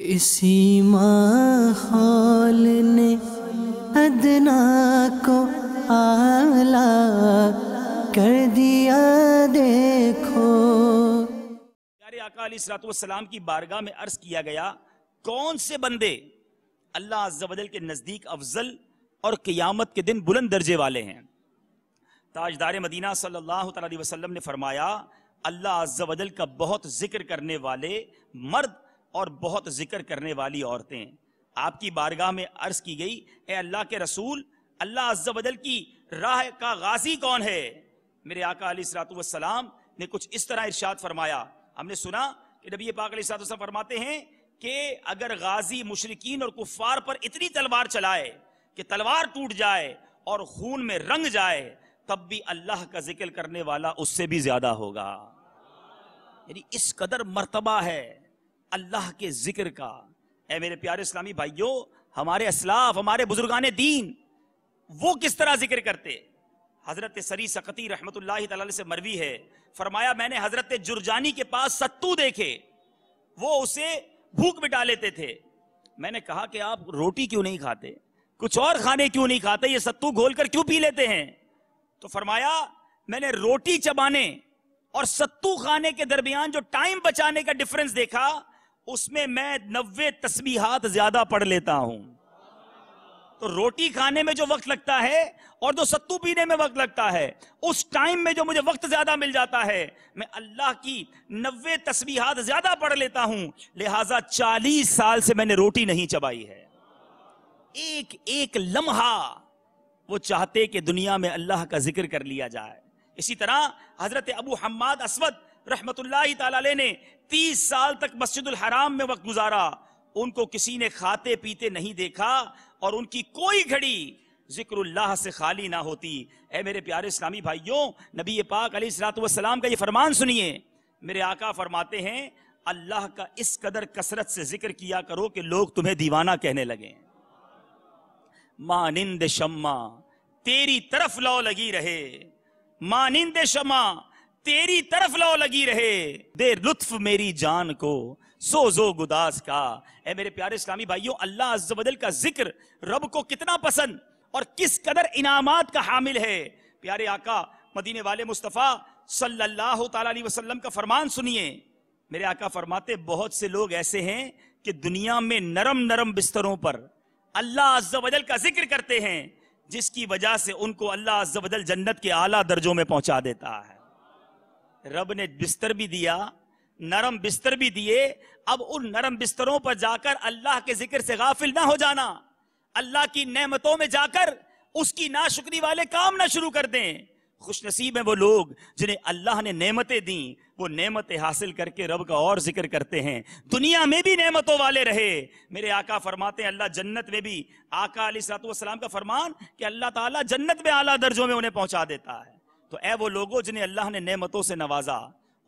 इसी माहौल ने अदना को आला कर दिया देखो प्यारे आका अली सलाम की बारगाह में अर्ज किया गया कौन से बंदे अल्लाह अज्जल के नज़दीक अफजल और क़ियामत के दिन बुलंद दर्जे वाले हैं ताजदार मदीना सल्लल्लाहु अलैहि वसल्लम ने फरमाया अल्लाह अज्जल का बहुत जिक्र करने वाले मर्द और बहुत जिक्र करने वाली औरतें आपकी बारगाह में अर्ज की गई ए अल्लाह के रसूल अल्लाह अज्जबदल की राह का गाजी कौन है मेरे आका सलाम ने कुछ इस तरह इरशाद फरमाया हमने सुना कि नबी पाक सलाम फरमाते हैं कि अगर गाजी मुशरकिन और कुफार पर इतनी तलवार चलाए कि तलवार टूट जाए और खून में रंग जाए तब भी अल्लाह का जिक्र करने वाला उससे भी ज्यादा होगा यानी इस कदर मरतबा है अल्लाह के जिक्र का ए मेरे प्यारे इस्लामी भाइयों हमारे असलाफ हमारे बुजुर्गान दीन वो किस तरह जिक्र करते हजरत सरी सकती रहमत से मरवी है फरमाया मैंने हजरत जुर्जानी के पास सत्तू देखे वो उसे भूख मिटा लेते थे मैंने कहा कि आप रोटी क्यों नहीं खाते कुछ और खाने क्यों नहीं खाते ये सत्तू घोल कर क्यों पी लेते हैं तो फरमाया मैंने रोटी चबाने और सत्तू खाने के दरमियान जो टाइम बचाने का डिफरेंस देखा उसमें मैं नब्बे तस्बीहात ज्यादा पढ़ लेता हूं तो रोटी खाने में जो वक्त लगता है और जो सत्तू पीने में वक्त लगता है उस टाइम में जो मुझे वक्त ज्यादा मिल जाता है मैं अल्लाह की नब्बे तस्बीहात ज्यादा पढ़ लेता हूं लिहाजा चालीस साल से मैंने रोटी नहीं चबाई है एक एक लम्हा वो चाहते कि दुनिया में अल्लाह का जिक्र कर लिया जाए इसी तरह हजरत अबू हम्माद असवद रहमतुल्लाह ने तीस साल तक मस्जिद हराम में वक्त गुजारा उनको किसी ने खाते पीते नहीं देखा और उनकी कोई घड़ी जिक्रल्लाह से खाली ना होती है मेरे प्यारे इस्लामी भाइयों नबी पाक अली सलाम का ये फरमान सुनिए मेरे आका फरमाते हैं अल्लाह का इस कदर कसरत से जिक्र किया करो कि लोग तुम्हें दीवाना कहने लगे मानिंद शम्मा तेरी तरफ लो लगी रहे मानिंद शमा तेरी तरफ लो लगी रहे दे लुत्फ मेरी जान को सोजो गुदास का ए मेरे प्यारे इस्लामी भाइयों अल्लाह अज्जबदल का जिक्र रब को कितना पसंद और किस कदर इनामात का हामिल है प्यारे आका मदीने वाले मुस्तफ़ा सल्लल्लाहु अलैहि वसल्लम का फरमान सुनिए मेरे आका फरमाते बहुत से लोग ऐसे हैं कि दुनिया में नरम नरम बिस्तरों पर अल्लाह अज्जबदल का जिक्र करते हैं जिसकी वजह से उनको अल्लाह अज्जबदल जन्नत के आला दर्जों में पहुंचा देता है रब ने बिस्तर भी दिया नरम बिस्तर भी दिए अब उन नरम बिस्तरों पर जाकर अल्लाह के जिक्र से गाफिल ना हो जाना अल्लाह की नेमतों में जाकर उसकी नाशुक्री वाले काम ना शुरू कर दें खुश नसीब है वो लोग जिन्हें अल्लाह ने नेमतें दी वो नेमतें हासिल करके रब का और जिक्र करते हैं दुनिया में भी नेमतों वाले रहे मेरे आका फरमाते हैं अल्लाह जन्नत में भी आका अली सलाम का फरमान कि अल्लाह ताला जन्नत में आला दर्जों में उन्हें पहुंचा देता है तो ए वो लोगों जिन्हें अल्लाह ने नेमतों से नवाजा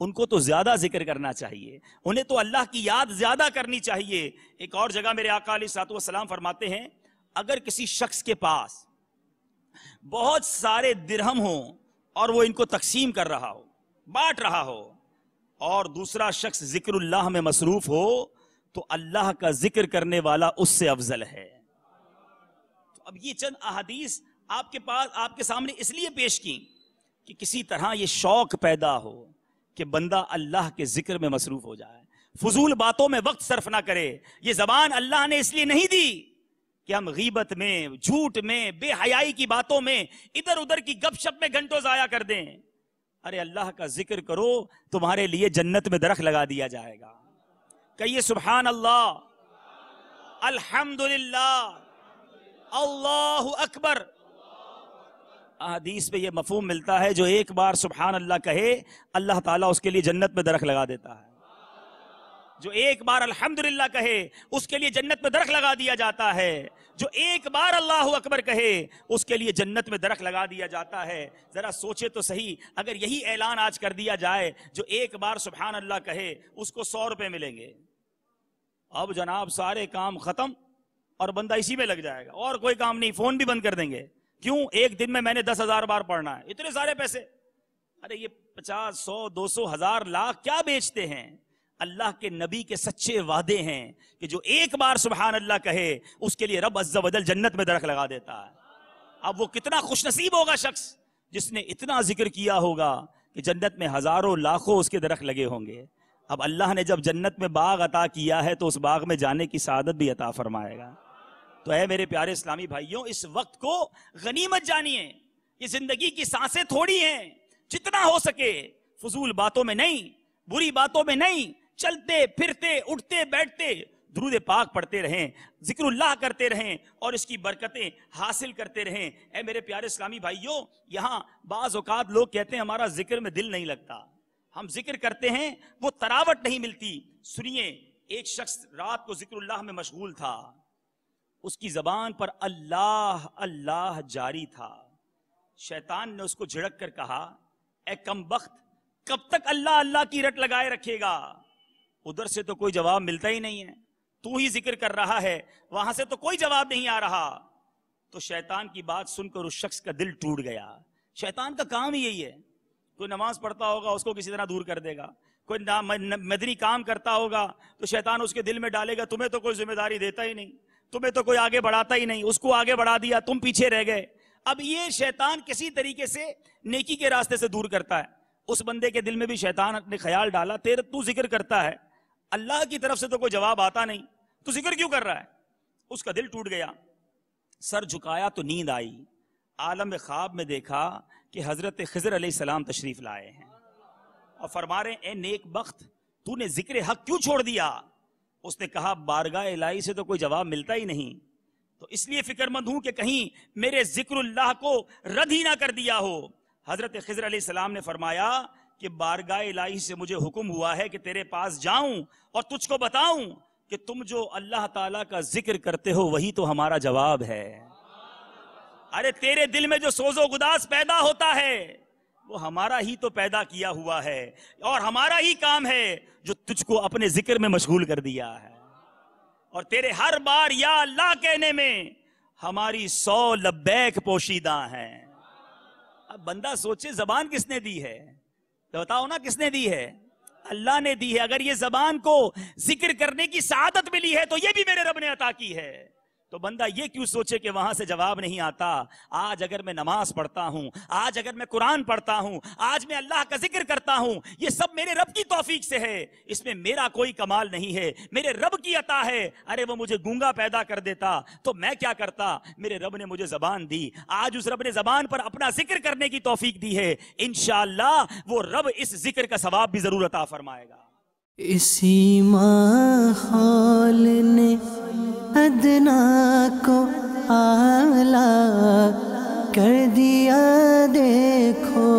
उनको तो ज्यादा जिक्र करना चाहिए उन्हें तो अल्लाह की याद ज्यादा करनी चाहिए एक और जगह मेरे आका सलाम फरमाते हैं अगर किसी शख्स के पास बहुत सारे दिरहम हो और वो इनको तकसीम कर रहा हो बांट रहा हो और दूसरा शख्स जिक्रल्लाह में मसरूफ हो तो अल्लाह का जिक्र करने वाला उससे अफजल है तो अब ये चंद अहादीस आपके पास आपके सामने इसलिए पेश की कि किसी तरह ये शौक पैदा हो कि बंदा अल्लाह के जिक्र में मसरूफ हो जाए फजूल बातों में वक्त सर्फ ना करे ये जबान अल्लाह ने इसलिए नहीं दी कि हम गीबत में झूठ में बेहयाई की बातों में इधर उधर की गपशप में घंटों ज़ाया कर दें अरे अल्लाह का जिक्र करो तुम्हारे लिए जन्नत में दरख्त लगा दिया जाएगा कहिए सुबहान अल्लाह अल्हम्दुलिल्लाह अल्लाह अकबर अदीस पे ये मफहम मिलता है जो एक बार सुबहान अल्लाह कहे अल्लाह ताला उसके लिए जन्नत में दरख लगा देता है जो एक बार अल्हम्दुलिल्लाह कहे उसके लिए जन्नत में दरख लगा दिया जाता है जो एक बार अल्लाह अकबर कहे उसके लिए जन्नत में दरख लगा दिया जाता है ज़रा सोचे तो सही अगर यही ऐलान आज कर दिया जाए जो एक बार सुबहान अल्लाह कहे उसको सौ रुपये मिलेंगे अब जनाब सारे काम ख़त्म और बंदा इसी में लग जाएगा और कोई काम नहीं फ़ोन भी बंद कर देंगे क्यों एक दिन में मैंने दस हजार बार पढ़ना है इतने सारे पैसे अरे ये पचास सौ दो सौ हजार लाख क्या बेचते हैं अल्लाह के नबी के सच्चे वादे हैं कि जो एक बार सुबहान अल्लाह कहे उसके लिए रब अज्जा बदल जन्नत में दरख लगा देता है अब वो कितना खुशनसीब होगा शख्स जिसने इतना जिक्र किया होगा कि जन्नत में हजारों लाखों उसके दरख लगे होंगे अब अल्लाह ने जब जन्नत में बाग अता किया है तो उस बाग में जाने की सादत भी अता फरमाएगा तो है मेरे प्यारे इस्लामी भाइयों इस वक्त को गनीमत जानिए ये जिंदगी की सांसें थोड़ी हैं जितना हो सके फजूल बातों में नहीं बुरी बातों में नहीं चलते फिरते उठते बैठते द्रूद पाक पढ़ते रहें जिक्रल्लाह करते रहें और इसकी बरकतें हासिल करते रहें ऐ मेरे प्यारे इस्लामी भाइयों यहाँ बाज़ लोग कहते हैं हमारा जिक्र में दिल नहीं लगता हम जिक्र करते हैं वो तरावट नहीं मिलती सुनिए एक शख्स रात को जिक्रल्लाह में मशगूल था उसकी जबान पर अल्लाह अल्लाह जारी था शैतान ने उसको झिड़क कर कहा ए कम वक्त कब तक अल्लाह अल्लाह की रट लगाए रखेगा उधर से तो कोई जवाब मिलता ही नहीं है तू ही जिक्र कर रहा है वहां से तो कोई जवाब नहीं आ रहा तो शैतान की बात सुनकर उस शख्स का दिल टूट गया शैतान का काम ही यही है कोई नमाज पढ़ता होगा उसको किसी तरह दूर कर देगा कोई मदनी काम करता होगा तो शैतान उसके दिल में डालेगा तुम्हें तो कोई जिम्मेदारी देता ही नहीं तुम्हें तो कोई आगे बढ़ाता ही नहीं उसको आगे बढ़ा दिया तुम पीछे रह गए अब ये शैतान किसी तरीके से नेकी के रास्ते से दूर करता है उस बंदे के दिल में भी शैतान ने ख्याल डाला तेरे तू जिक्र करता है अल्लाह की तरफ से तो कोई जवाब आता नहीं तू जिक्र क्यों कर रहा है उसका दिल टूट गया सर झुकाया तो नींद आई आलम ख्वाब में देखा कि हजरत खजर सलाम तशरीफ लाए हैं और फरमा रहे ए नेक बख्त तूने जिक्र हक क्यों छोड़ दिया उसने कहा बारगा इलाही से तो कोई जवाब मिलता ही नहीं तो इसलिए फिक्रमंद हूं कि कहीं मेरे जिक्रल्लाह को रद ही ना कर दिया हो हजरत खजर सलाम ने फरमाया कि बारगा इलाही से मुझे हुक्म हुआ है कि तेरे पास जाऊं और तुझको बताऊं कि तुम जो अल्लाह ताला का जिक्र करते हो वही तो हमारा जवाब है अरे तेरे दिल में जो सोजो गुदास पैदा होता है वो हमारा ही तो पैदा किया हुआ है और हमारा ही काम है जो तुझको अपने जिक्र में मशगूल कर दिया है और तेरे हर बार या अल्लाह कहने में हमारी सौ लब्बैक पोशीदा हैं अब बंदा सोचे जबान किसने दी है तो बताओ ना किसने दी है अल्लाह ने दी है अगर ये जबान को जिक्र करने की सादत मिली है तो ये भी मेरे रब ने अता की है तो बंदा ये क्यों सोचे कि वहां से जवाब नहीं आता आज अगर मैं नमाज पढ़ता हूं आज अगर मैं कुरान पढ़ता हूं आज मैं अल्लाह का जिक्र करता हूं ये सब मेरे रब की तोफीक से है इसमें मेरा कोई कमाल नहीं है मेरे रब की अता है अरे वो मुझे गूंगा पैदा कर देता तो मैं क्या करता मेरे रब ने मुझे जबान दी आज उस रब ने जबान पर अपना जिक्र करने की तोफीक दी है इनशाला वो रब इस जिक्र का सवाब भी जरूर अता फरमाएगा इसी माहौल ने अदना को आला कर दिया देखो